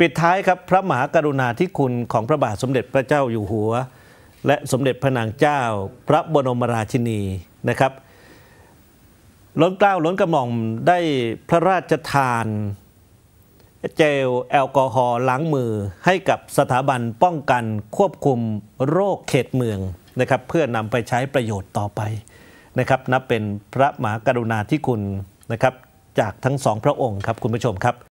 ปิดท้ายครับพระมหากรุณาธิคุณของพระบาทสมเด็จพระเจ้าอยู่หัว และสมเด็จพระนางเจ้าพระบรมราชินีนะครับล้นเกล้าล้นกระหม่อมได้พระราชทาน เจลแอลกอฮอล์ล้างมือให้กับสถาบันป้องกันควบคุมโรคเขตเมืองนะครับเพื่อนำไปใช้ประโยชน์ต่อไปนะครับ นับเป็นพระมหากรุณาธิคุณนะครับ จากทั้งสองพระองค์ครับคุณผู้ชมครับ